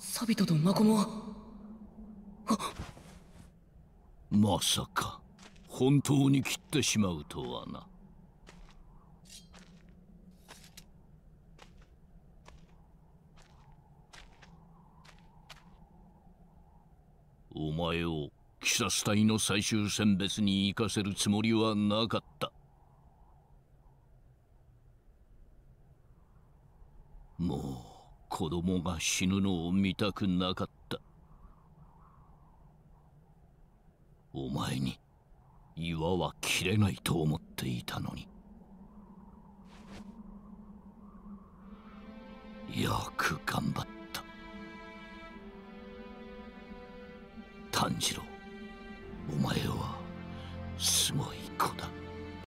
サビトとマコモまさか本当に切ってしまうとはなお前をキサス隊の最終選別に行かせるつもりはなかったもう子供が死ぬのを見たくなかったお前に岩は切れないと思っていたのによく頑張った炭治郎お前はすごい子だ